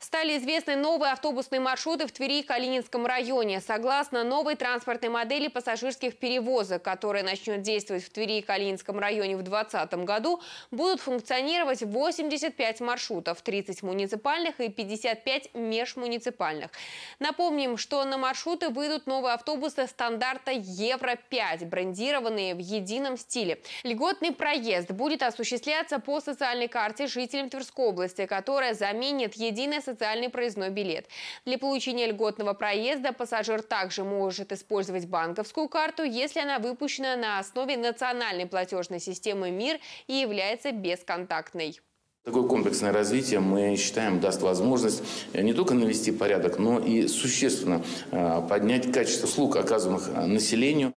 Стали известны новые автобусные маршруты в Твери и Калининском районе. Согласно новой транспортной модели пассажирских перевозок, которая начнет действовать в Твери и Калининском районе в 2020 году, будут функционировать 85 маршрутов, 30 муниципальных и 55 межмуниципальных. Напомним, что на маршруты выйдут новые автобусы стандарта Евро-5, брендированные в едином стиле. Льготный проезд будет осуществляться по социальной карте жителям Тверской области, которая заменит единое социальный проездной билет. Для получения льготного проезда пассажир также может использовать банковскую карту, если она выпущена на основе национальной платежной системы МИР и является бесконтактной. Такое комплексное развитие, мы считаем, даст возможность э, не только навести порядок, но и существенно э, поднять качество услуг, оказываемых э, населению.